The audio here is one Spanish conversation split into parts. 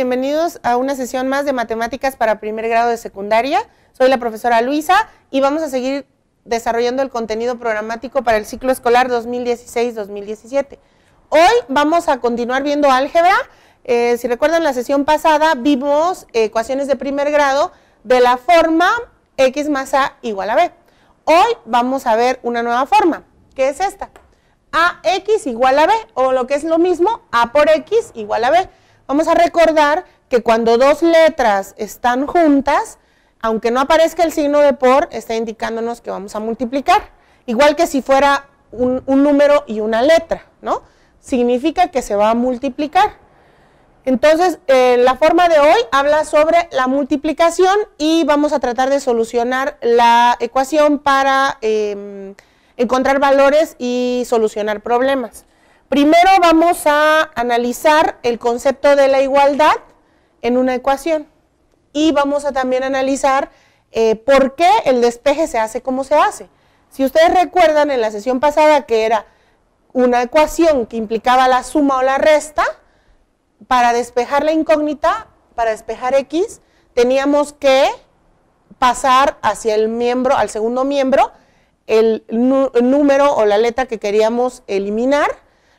bienvenidos a una sesión más de matemáticas para primer grado de secundaria. Soy la profesora Luisa y vamos a seguir desarrollando el contenido programático para el ciclo escolar 2016-2017. Hoy vamos a continuar viendo álgebra. Eh, si recuerdan la sesión pasada vimos ecuaciones de primer grado de la forma x más a igual a b. Hoy vamos a ver una nueva forma, que es esta. AX igual a B, o lo que es lo mismo, A por X igual a B. Vamos a recordar que cuando dos letras están juntas, aunque no aparezca el signo de por, está indicándonos que vamos a multiplicar. Igual que si fuera un, número y una letra, ¿no? Significa que se va a multiplicar. Entonces, eh, la forma de hoy habla sobre la multiplicación y vamos a tratar de solucionar la ecuación para em, encontrar valores y solucionar problemas. Primero vamos a analizar el concepto de la igualdad en una ecuación y vamos a también analizar eh, por qué el despeje se hace como se hace. Si ustedes recuerdan en la sesión pasada que era una ecuación que implicaba la suma o la resta, para despejar la incógnita, para despejar x, teníamos que pasar hacia el miembro, al segundo miembro, el número o la letra que queríamos eliminar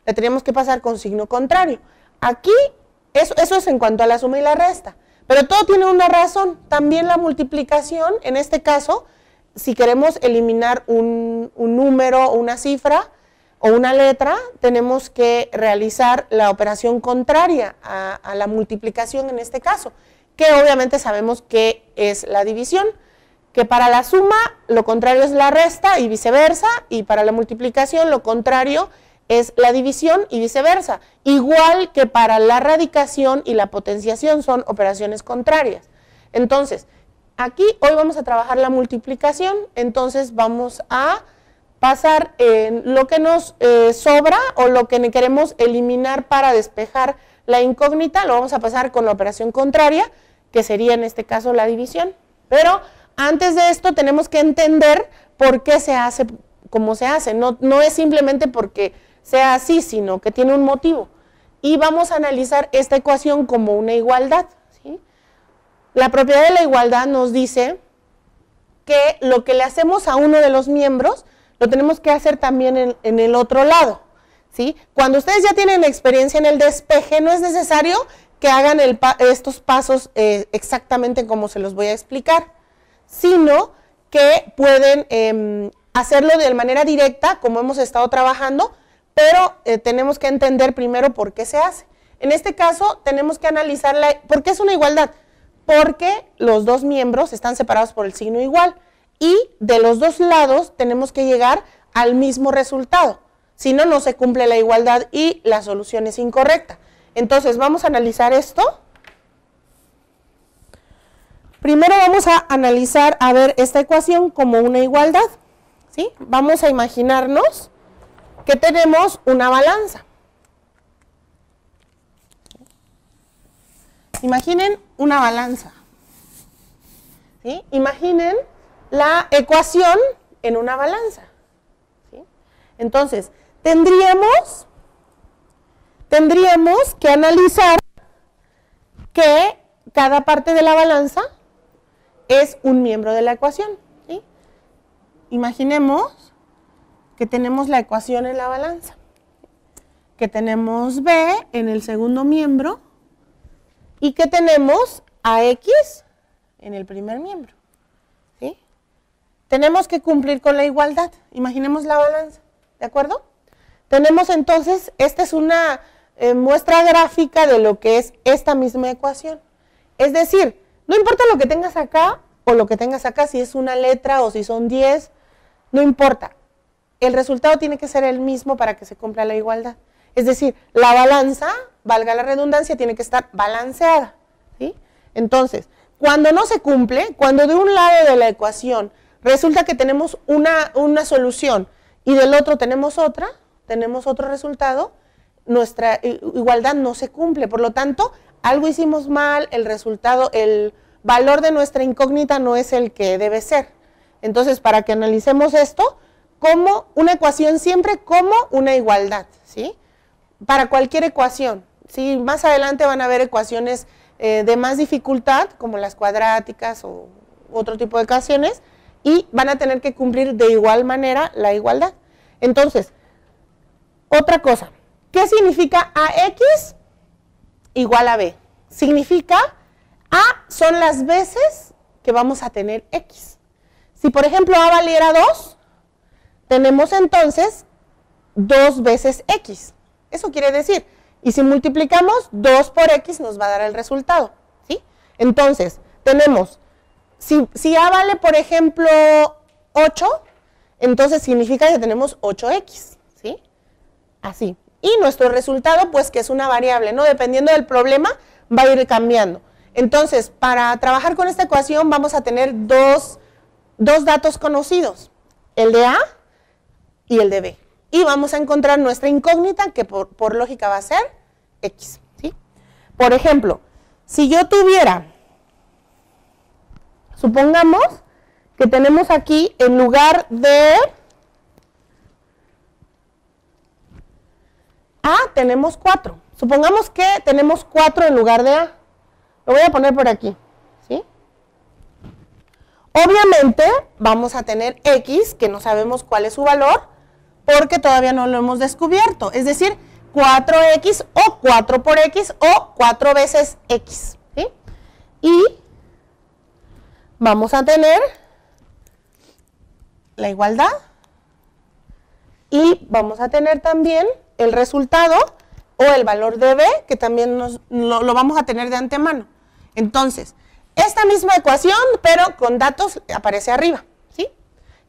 le teníamos que pasar con signo contrario. Aquí, eso, eso es en cuanto a la suma y la resta. Pero todo tiene una razón. También la multiplicación, en este caso, si queremos eliminar un, un número, una cifra o una letra, tenemos que realizar la operación contraria a, a la multiplicación en este caso, que obviamente sabemos que es la división, que para la suma lo contrario es la resta y viceversa, y para la multiplicación lo contrario es es la división y viceversa, igual que para la radicación y la potenciación son operaciones contrarias. Entonces, aquí hoy vamos a trabajar la multiplicación, entonces vamos a pasar lo que nos eh, sobra o lo que queremos eliminar para despejar la incógnita, lo vamos a pasar con la operación contraria, que sería en este caso la división. Pero antes de esto tenemos que entender por qué se hace como se hace, no, no es simplemente porque sea así, sino que tiene un motivo. Y vamos a analizar esta ecuación como una igualdad. La propiedad de la igualdad nos dice que lo que le hacemos a uno de los miembros lo tenemos que hacer también en, el otro lado. Cuando ustedes ya tienen experiencia en el despeje, no es necesario que hagan estos pasos eh, exactamente como se los voy a explicar, sino que pueden em, hacerlo de manera directa, como hemos estado trabajando, pero eh, tenemos que entender primero por qué se hace. En este caso, tenemos que analizar la, por qué es una igualdad. Porque los dos miembros están separados por el signo igual y de los dos lados tenemos que llegar al mismo resultado. Si no, no se cumple la igualdad y la solución es incorrecta. Entonces, vamos a analizar esto. Primero vamos a analizar, a ver, esta ecuación como una igualdad. ¿sí? Vamos a imaginarnos que tenemos una balanza. Imaginen una balanza. Imaginen la ecuación en una balanza. Entonces, tendríamos, tendríamos que analizar que cada parte de la balanza es un miembro de la ecuación. Imaginemos que tenemos la ecuación en la balanza, que tenemos B en el segundo miembro y que tenemos AX en el primer miembro. ¿sí? Tenemos que cumplir con la igualdad. Imaginemos la balanza, ¿de acuerdo? Tenemos entonces, esta es una eh, muestra gráfica de lo que es esta misma ecuación. Es decir, no importa lo que tengas acá o lo que tengas acá, si es una letra o si son 10, no importa el resultado tiene que ser el mismo para que se cumpla la igualdad. Es decir, la balanza, valga la redundancia, tiene que estar balanceada. Entonces, cuando no se cumple, cuando de un lado de la ecuación resulta que tenemos una, una solución y del otro tenemos otra, tenemos otro resultado, nuestra igualdad no se cumple. Por lo tanto, algo hicimos mal, el resultado, el valor de nuestra incógnita no es el que debe ser. Entonces, para que analicemos esto, como una ecuación, siempre como una igualdad, ¿sí? Para cualquier ecuación, ¿sí? Más adelante van a haber ecuaciones eh, de más dificultad, como las cuadráticas o otro tipo de ecuaciones, y van a tener que cumplir de igual manera la igualdad. Entonces, otra cosa, ¿qué significa AX igual a B? Significa A son las veces que vamos a tener X. Si por ejemplo A valiera 2, tenemos entonces dos veces x. Eso quiere decir, y si multiplicamos 2 por x nos va a dar el resultado. ¿sí? Entonces, tenemos, si, a vale por ejemplo 8, entonces significa que tenemos 8x. ¿sí? Así. Y nuestro resultado, pues que es una variable, ¿no? Dependiendo del problema, va a ir cambiando. Entonces, para trabajar con esta ecuación vamos a tener dos, dos datos conocidos, el de A y el de B. Y vamos a encontrar nuestra incógnita, que por, lógica va a ser X. ¿sí? Por ejemplo, si yo tuviera, supongamos que tenemos aquí en lugar de A, tenemos 4. Supongamos que tenemos 4 en lugar de A. Lo voy a poner por aquí. ¿sí? Obviamente vamos a tener X, que no sabemos cuál es su valor, porque todavía no lo hemos descubierto. Es decir, 4x o 4 por x o 4 veces x. ¿sí? Y vamos a tener la igualdad y vamos a tener también el resultado o el valor de b que también lo, lo vamos a tener de antemano. Entonces, esta misma ecuación pero con datos aparece arriba. ¿sí?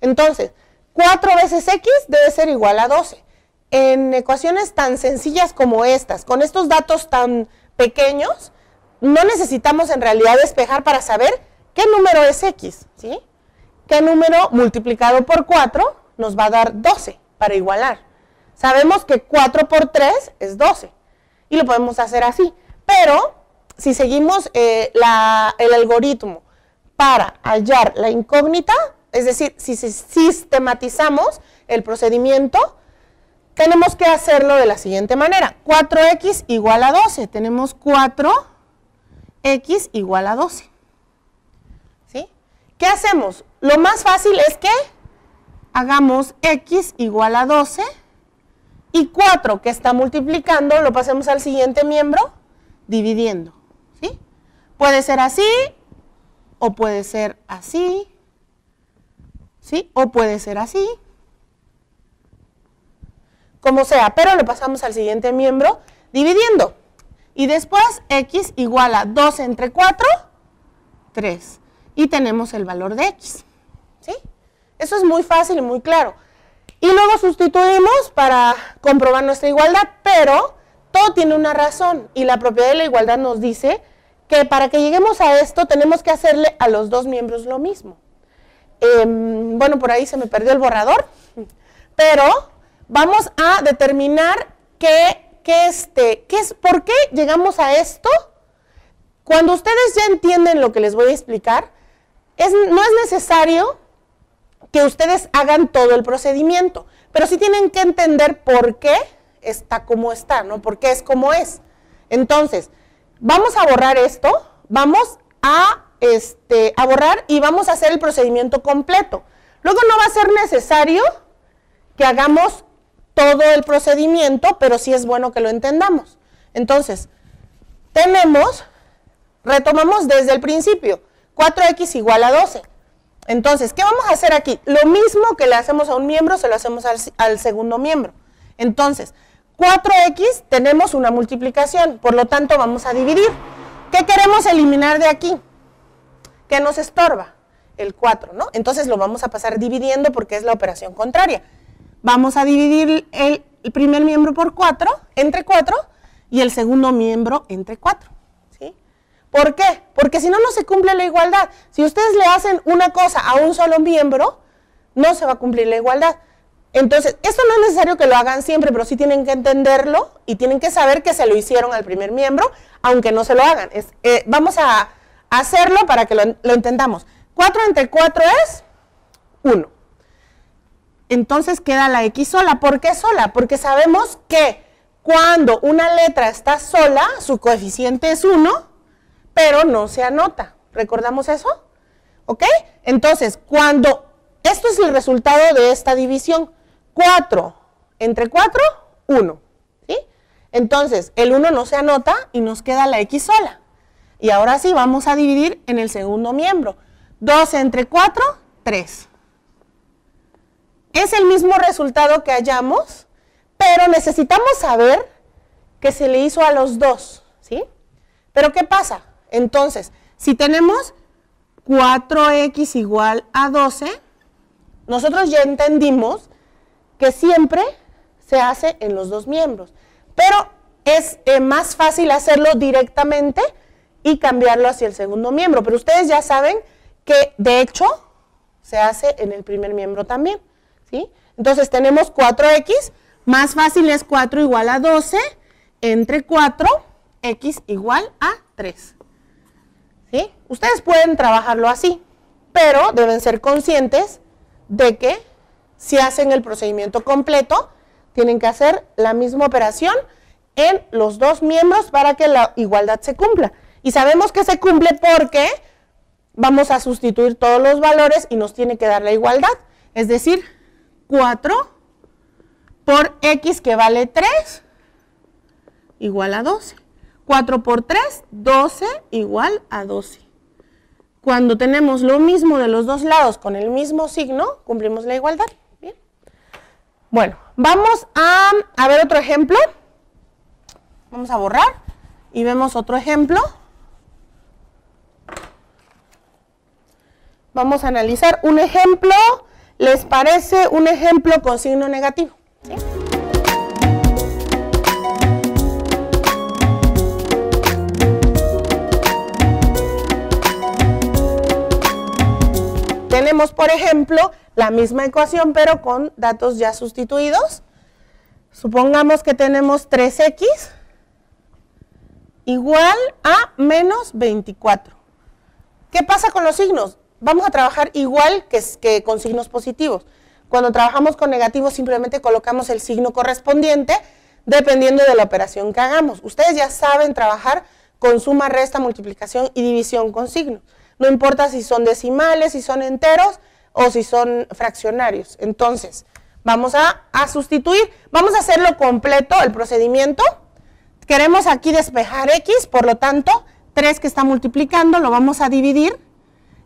Entonces, 4 veces x debe ser igual a 12. En ecuaciones tan sencillas como estas, con estos datos tan pequeños, no necesitamos en realidad despejar para saber qué número es x, ¿sí? ¿Qué número multiplicado por 4 nos va a dar 12 para igualar? Sabemos que 4 por 3 es 12 y lo podemos hacer así, pero si seguimos eh, el algoritmo para hallar la incógnita, es decir, si sistematizamos el procedimiento, tenemos que hacerlo de la siguiente manera. 4x igual a 12. Tenemos 4x igual a 12. ¿Sí? ¿Qué hacemos? Lo más fácil es que hagamos x igual a 12 y 4 que está multiplicando lo pasemos al siguiente miembro dividiendo. ¿sí? Puede ser así o puede ser así ¿sí? O puede ser así, como sea, pero lo pasamos al siguiente miembro dividiendo. Y después x igual a 2 entre 4, 3. Y tenemos el valor de x, ¿sí? Eso es muy fácil y muy claro. Y luego sustituimos para comprobar nuestra igualdad, pero todo tiene una razón. Y la propiedad de la igualdad nos dice que para que lleguemos a esto tenemos que hacerle a los dos miembros lo mismo. Em, bueno, por ahí se me perdió el borrador, pero vamos a determinar qué, qué, este, qué es, por qué llegamos a esto. Cuando ustedes ya entienden lo que les voy a explicar, es, no es necesario que ustedes hagan todo el procedimiento, pero sí tienen que entender por qué está como está, ¿no? Por qué es como es. Entonces, vamos a borrar esto, vamos a este, a borrar y vamos a hacer el procedimiento completo. Luego no va a ser necesario que hagamos todo el procedimiento, pero sí es bueno que lo entendamos. Entonces, tenemos, retomamos desde el principio, 4x igual a 12. Entonces, ¿qué vamos a hacer aquí? Lo mismo que le hacemos a un miembro, se lo hacemos al, al segundo miembro. Entonces, 4x tenemos una multiplicación, por lo tanto vamos a dividir. ¿Qué queremos eliminar de aquí? ¿Qué nos estorba? El 4, ¿no? Entonces lo vamos a pasar dividiendo porque es la operación contraria. Vamos a dividir el, primer miembro por 4, entre 4, y el segundo miembro entre 4. ¿sí? ¿Por qué? Porque si no, no se cumple la igualdad. Si ustedes le hacen una cosa a un solo miembro, no se va a cumplir la igualdad. Entonces, esto no es necesario que lo hagan siempre, pero sí tienen que entenderlo y tienen que saber que se lo hicieron al primer miembro, aunque no se lo hagan. Es, eh, vamos a hacerlo para que lo, entendamos. 4 entre 4 es 1. Entonces queda la X sola. ¿Por qué sola? Porque sabemos que cuando una letra está sola, su coeficiente es 1, pero no se anota. ¿Recordamos eso? ¿Ok? Entonces, cuando... Esto es el resultado de esta división. 4 entre 4, 1. ¿sí? Entonces, el 1 no se anota y nos queda la X sola. Y ahora sí, vamos a dividir en el segundo miembro. 12 entre 4, 3. Es el mismo resultado que hallamos, pero necesitamos saber que se le hizo a los dos, ¿sí? Pero ¿qué pasa? Entonces, si tenemos 4x igual a 12, nosotros ya entendimos que siempre se hace en los dos miembros, pero es eh, más fácil hacerlo directamente y cambiarlo hacia el segundo miembro. Pero ustedes ya saben que de hecho se hace en el primer miembro también. ¿sí? Entonces tenemos 4x, más fácil es 4 igual a 12, entre 4, x igual a 3. ¿Sí? Ustedes pueden trabajarlo así, pero deben ser conscientes de que si hacen el procedimiento completo, tienen que hacer la misma operación en los dos miembros para que la igualdad se cumpla. Y sabemos que se cumple porque vamos a sustituir todos los valores y nos tiene que dar la igualdad. Es decir, 4 por x que vale 3 igual a 12. 4 por 3, 12 igual a 12. Cuando tenemos lo mismo de los dos lados con el mismo signo, cumplimos la igualdad. ¿Bien? Bueno, vamos a, a ver otro ejemplo. Vamos a borrar y vemos otro ejemplo. Vamos a analizar un ejemplo, ¿les parece un ejemplo con signo negativo? Tenemos, por ejemplo, la misma ecuación, pero con datos ya sustituidos. Supongamos que tenemos 3x igual a menos 24. ¿Qué pasa con los signos? vamos a trabajar igual que, con signos positivos. Cuando trabajamos con negativos simplemente colocamos el signo correspondiente dependiendo de la operación que hagamos. Ustedes ya saben trabajar con suma, resta, multiplicación y división con signos. No importa si son decimales, si son enteros o si son fraccionarios. Entonces, vamos a, a sustituir, vamos a hacerlo completo el procedimiento. Queremos aquí despejar x, por lo tanto, 3 que está multiplicando lo vamos a dividir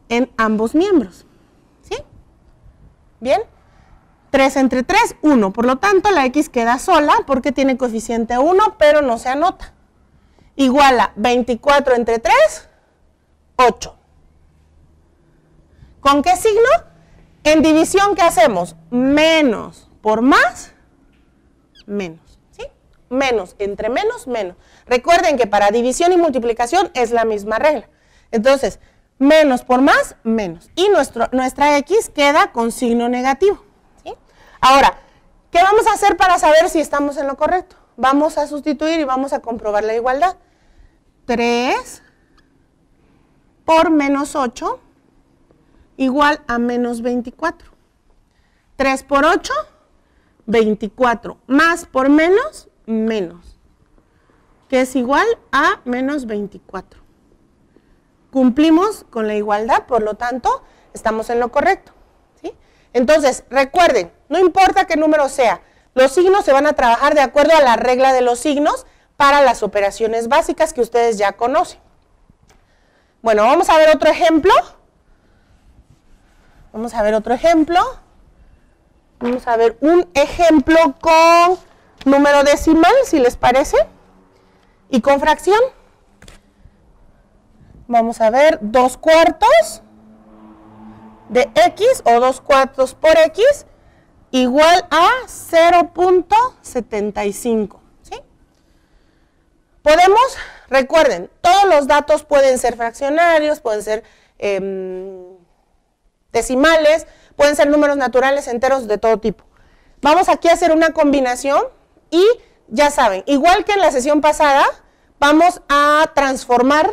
en ambos miembros. ¿Sí? ¿Bien? 3 entre 3, 1. Por lo tanto, la x queda sola porque tiene coeficiente 1, pero no se anota. Igual a 24 entre 3, 8. ¿Con qué signo? En división, ¿qué hacemos? Menos por más, menos. ¿Sí? Menos, entre menos, menos. Recuerden que para división y multiplicación es la misma regla. Entonces, Menos por más, menos. Y nuestro, nuestra X queda con signo negativo. Ahora, ¿qué vamos a hacer para saber si estamos en lo correcto? Vamos a sustituir y vamos a comprobar la igualdad. 3 por menos 8 igual a menos 24. 3 por 8, 24. Más por menos, menos. Que es igual a menos 24 cumplimos con la igualdad, por lo tanto, estamos en lo correcto. Entonces, recuerden, no importa qué número sea, los signos se van a trabajar de acuerdo a la regla de los signos para las operaciones básicas que ustedes ya conocen. Bueno, vamos a ver otro ejemplo. Vamos a ver otro ejemplo. Vamos a ver un ejemplo con número decimal, si les parece, y con fracción. Vamos a ver, dos cuartos de X o dos cuartos por X igual a 0.75. ¿sí? Podemos, recuerden, todos los datos pueden ser fraccionarios, pueden ser em, decimales, pueden ser números naturales, enteros, de todo tipo. Vamos aquí a hacer una combinación y ya saben, igual que en la sesión pasada, vamos a transformar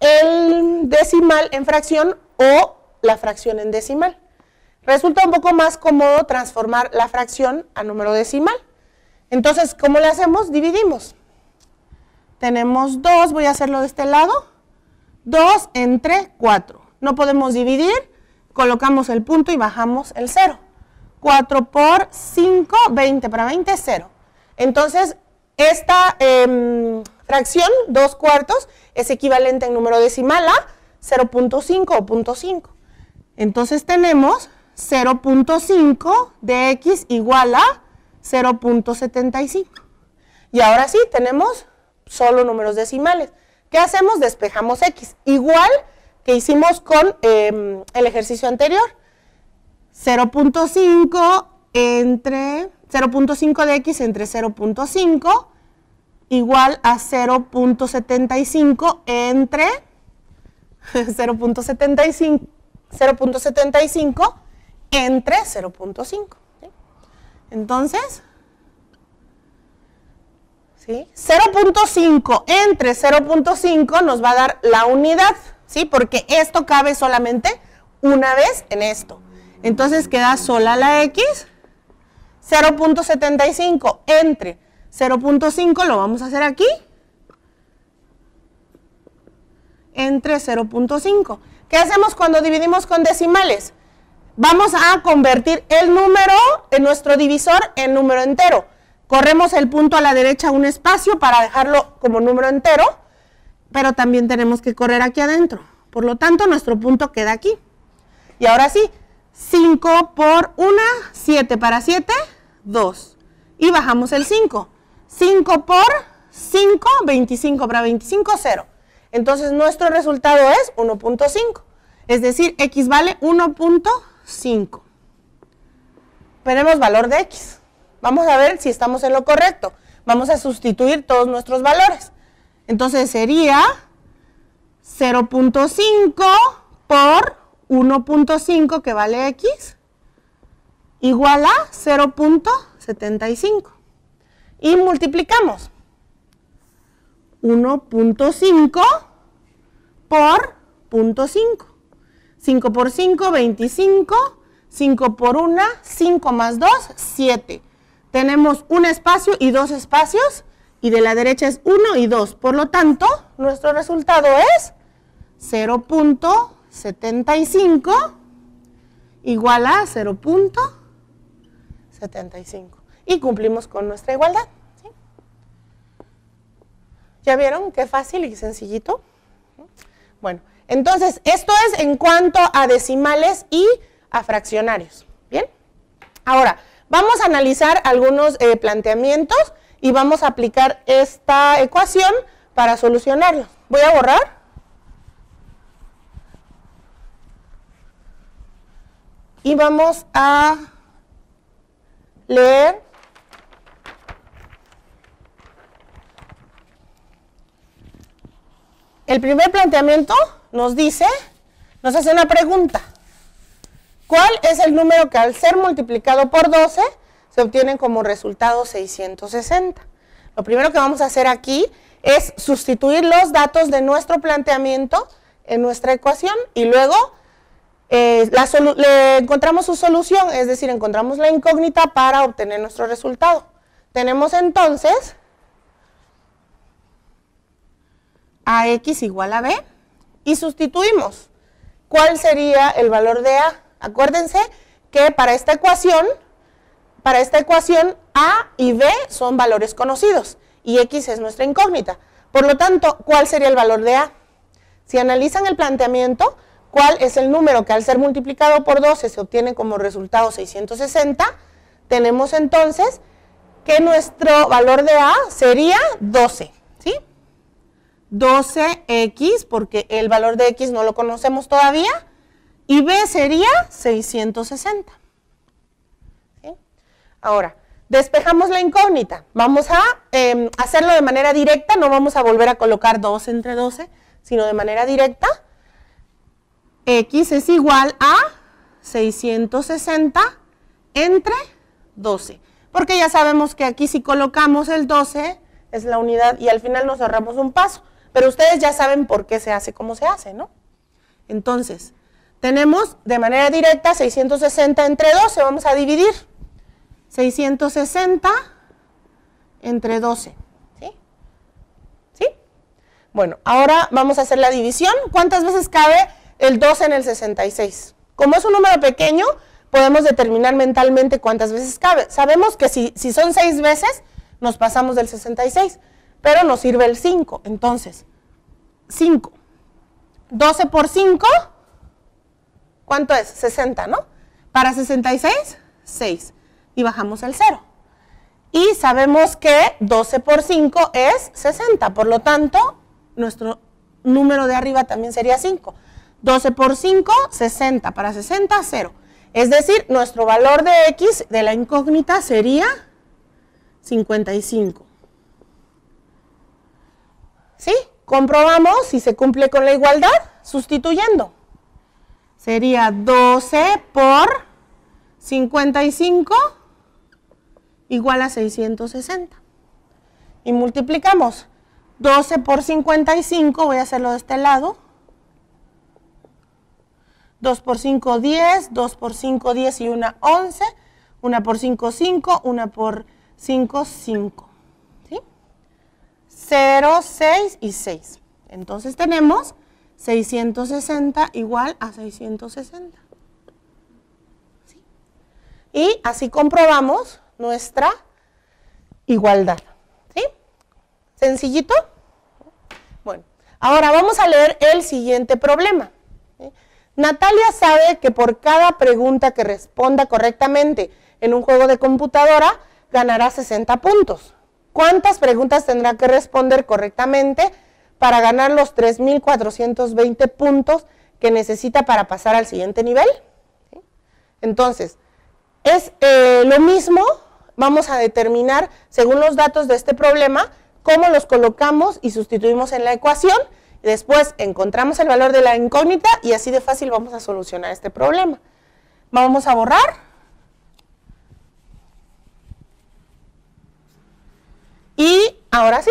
el decimal en fracción o la fracción en decimal. Resulta un poco más cómodo transformar la fracción a número decimal. Entonces, ¿cómo le hacemos? Dividimos. Tenemos 2, voy a hacerlo de este lado. 2 entre 4. No podemos dividir, colocamos el punto y bajamos el 0. 4 por 5, 20 para 20, 0. Entonces, esta... Em, Fracción, 2 cuartos, es equivalente en número decimal a 0.5 o 0.5. Entonces tenemos 0.5 de x igual a 0.75. Y ahora sí, tenemos solo números decimales. ¿Qué hacemos? Despejamos x, igual que hicimos con em, el ejercicio anterior. 0.5 entre 0.5 de x entre 0.5 igual a 0.75 entre 0.75 0.75 entre 0.5. Entonces, 0.5 entre 0.5 nos va a dar la unidad, ¿sí? porque esto cabe solamente una vez en esto. Entonces queda sola la X, 0.75 entre 0.5 lo vamos a hacer aquí, entre 0.5. ¿Qué hacemos cuando dividimos con decimales? Vamos a convertir el número en nuestro divisor en número entero. Corremos el punto a la derecha un espacio para dejarlo como número entero, pero también tenemos que correr aquí adentro. Por lo tanto, nuestro punto queda aquí. Y ahora sí, 5 por 1, 7 para 7, 2. Y bajamos el 5. 5 por 5, 25 para 25, 0. Entonces nuestro resultado es 1.5. Es decir, x vale 1.5. Tenemos valor de x. Vamos a ver si estamos en lo correcto. Vamos a sustituir todos nuestros valores. Entonces sería 0.5 por 1.5 que vale x igual a 0.75 y multiplicamos 1.5 por 0.5. 5 por 5, 25. 5 por 1, 5 más 2, 7. Tenemos un espacio y dos espacios y de la derecha es 1 y 2. Por lo tanto, nuestro resultado es 0.75 igual a 0.75 y cumplimos con nuestra igualdad. ¿Ya vieron qué fácil y sencillito? Bueno, entonces esto es en cuanto a decimales y a fraccionarios. ¿Bien? Ahora, vamos a analizar algunos eh, planteamientos y vamos a aplicar esta ecuación para solucionarlo. Voy a borrar. Y vamos a leer El primer planteamiento nos dice, nos hace una pregunta. ¿Cuál es el número que al ser multiplicado por 12 se obtiene como resultado 660? Lo primero que vamos a hacer aquí es sustituir los datos de nuestro planteamiento en nuestra ecuación y luego eh, le encontramos su solución, es decir, encontramos la incógnita para obtener nuestro resultado. Tenemos entonces a x igual a B y sustituimos. ¿Cuál sería el valor de A? Acuérdense que para esta ecuación, para esta ecuación A y B son valores conocidos y X es nuestra incógnita. Por lo tanto, ¿cuál sería el valor de A? Si analizan el planteamiento, ¿cuál es el número que al ser multiplicado por 12 se obtiene como resultado 660? Tenemos entonces que nuestro valor de A sería 12. 12x, porque el valor de x no lo conocemos todavía, y b sería 660. Ahora, despejamos la incógnita. Vamos a em, hacerlo de manera directa, no vamos a volver a colocar 2 entre 12, sino de manera directa. x es igual a 660 entre 12. Porque ya sabemos que aquí si colocamos el 12 es la unidad y al final nos ahorramos un paso. Pero ustedes ya saben por qué se hace como se hace, ¿no? Entonces, tenemos de manera directa 660 entre 12, vamos a dividir. 660 entre 12, ¿sí? ¿Sí? Bueno, ahora vamos a hacer la división. ¿Cuántas veces cabe el 12 en el 66? Como es un número pequeño, podemos determinar mentalmente cuántas veces cabe. Sabemos que si, son 6 veces, nos pasamos del 66 pero nos sirve el 5. Entonces, 5. 12 por 5, ¿cuánto es? 60, ¿no? Para 66, 6. Y bajamos el 0. Y sabemos que 12 por 5 es 60, por lo tanto, nuestro número de arriba también sería 5. 12 por 5, 60. Para 60, 0. Es decir, nuestro valor de x de la incógnita sería 55. ¿Sí? Comprobamos si se cumple con la igualdad sustituyendo. Sería 12 por 55 igual a 660. Y multiplicamos. 12 por 55, voy a hacerlo de este lado. 2 por 5, 10. 2 por 5, 10 y una, 11. 1 por 5, 5. 1 por 5, 5. 0, 6 y 6. Entonces tenemos 660 igual a 660. Y así comprobamos nuestra igualdad. ¿Sí? ¿Sencillito? Bueno, ahora vamos a leer el siguiente problema. Natalia sabe que por cada pregunta que responda correctamente en un juego de computadora, ganará 60 puntos cuántas preguntas tendrá que responder correctamente para ganar los 3.420 puntos que necesita para pasar al siguiente nivel. Entonces, es eh, lo mismo, vamos a determinar, según los datos de este problema, cómo los colocamos y sustituimos en la ecuación, después encontramos el valor de la incógnita y así de fácil vamos a solucionar este problema. Vamos a borrar Y ahora sí,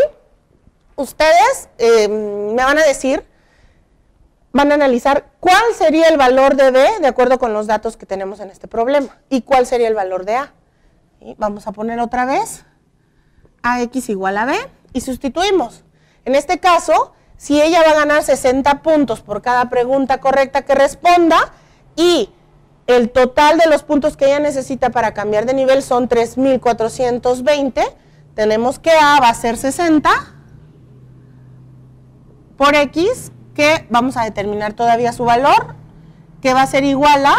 ustedes em, me van a decir, van a analizar cuál sería el valor de B de acuerdo con los datos que tenemos en este problema y cuál sería el valor de A. vamos a poner otra vez AX igual a B y sustituimos. En este caso, si ella va a ganar 60 puntos por cada pregunta correcta que responda y el total de los puntos que ella necesita para cambiar de nivel son 3,420, tenemos que A va a ser 60 por X, que vamos a determinar todavía su valor, que va a ser igual a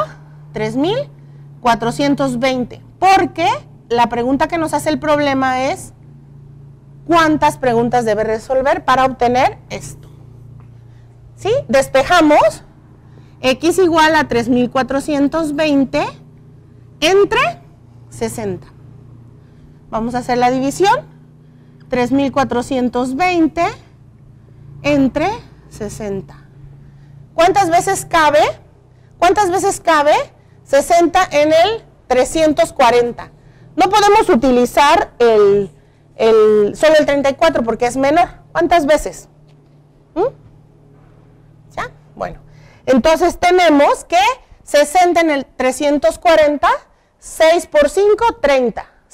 3.420, porque la pregunta que nos hace el problema es cuántas preguntas debe resolver para obtener esto. ¿Sí? Despejamos x igual a 3.420 entre 60. Vamos a hacer la división. 3420 entre 60. ¿Cuántas veces cabe? ¿Cuántas veces cabe 60 en el 340? No podemos utilizar el, solo el 34 porque es menor. ¿Cuántas veces? ¿Mm? ¿Ya? Bueno. Entonces tenemos que 60 en el 340, 6 por 5, 30.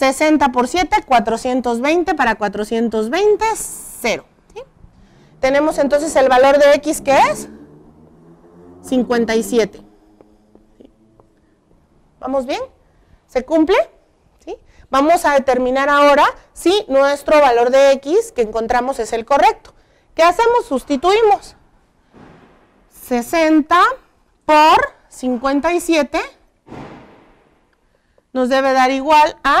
60 por 7, 420 para 420, 0. ¿sí? Tenemos entonces el valor de x que es 57. ¿Vamos bien? ¿Se cumple? ¿Sí? Vamos a determinar ahora si nuestro valor de x que encontramos es el correcto. ¿Qué hacemos? Sustituimos 60 por 57 nos debe dar igual a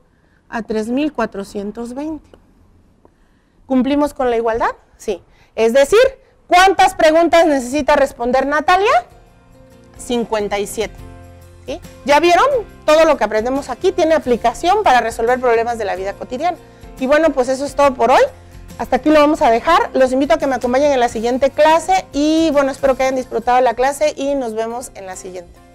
a 3.420. ¿Cumplimos con la igualdad? Sí. Es decir, ¿cuántas preguntas necesita responder Natalia? 57. ¿Sí? ¿Ya vieron? Todo lo que aprendemos aquí tiene aplicación para resolver problemas de la vida cotidiana. Y bueno, pues eso es todo por hoy. Hasta aquí lo vamos a dejar. Los invito a que me acompañen en la siguiente clase y bueno, espero que hayan disfrutado la clase y nos vemos en la siguiente.